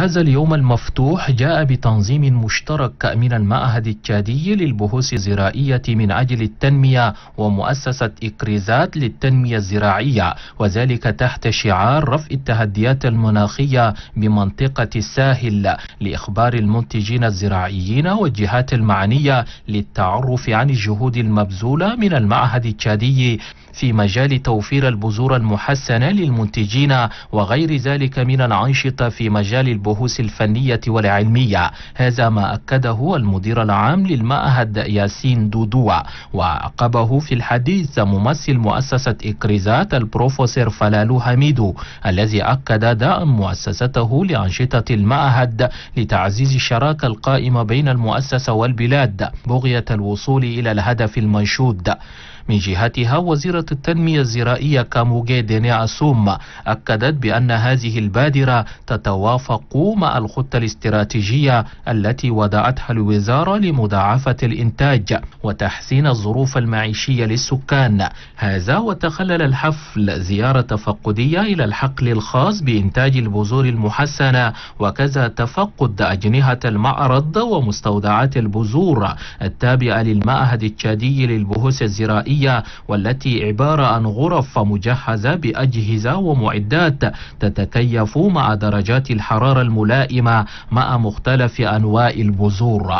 هذا اليوم المفتوح جاء بتنظيم مشترك من المعهد التشادي للبحوث الزراعية من أجل التنمية ومؤسسة إكريزات للتنمية الزراعية وذلك تحت شعار رفع التحديات المناخية بمنطقة الساحل لإخبار المنتجين الزراعيين والجهات المعنية للتعرف عن الجهود المبذولة من المعهد التشادي في مجال توفير البذور المحسنة للمنتجين وغير ذلك من الأنشطة في مجال البحوث البحوث الفنية والعلمية هذا ما أكده المدير العام للمعهد ياسين دودوا وعقبه في الحديث ممثل مؤسسة إكريزات البروفيسور فلالو حميدو الذي أكد دعم مؤسسته لأنشطة المعهد لتعزيز الشراكة القائمة بين المؤسسة والبلاد بغية الوصول إلى الهدف المنشود من جهتها وزيرة التنمية الزراعية كاموغي ديني أسوم أكدت بأن هذه البادرة تتوافق مع الخطة الاستراتيجية التي وضعتها الوزارة لمضاعفة الإنتاج وتحسين الظروف المعيشية للسكان هذا وتخلل الحفل زيارة تفقدية إلى الحقل الخاص بإنتاج البذور المحسنة وكذا تفقد أجنحة المعرض ومستودعات البذور التابعة للمعهد التشادي للبحوث الزراعية الصحية والتي عبارة عن غرف مجهزة بأجهزة ومعدات تتكيف مع درجات الحرارة الملائمة مع مختلف أنواع البذور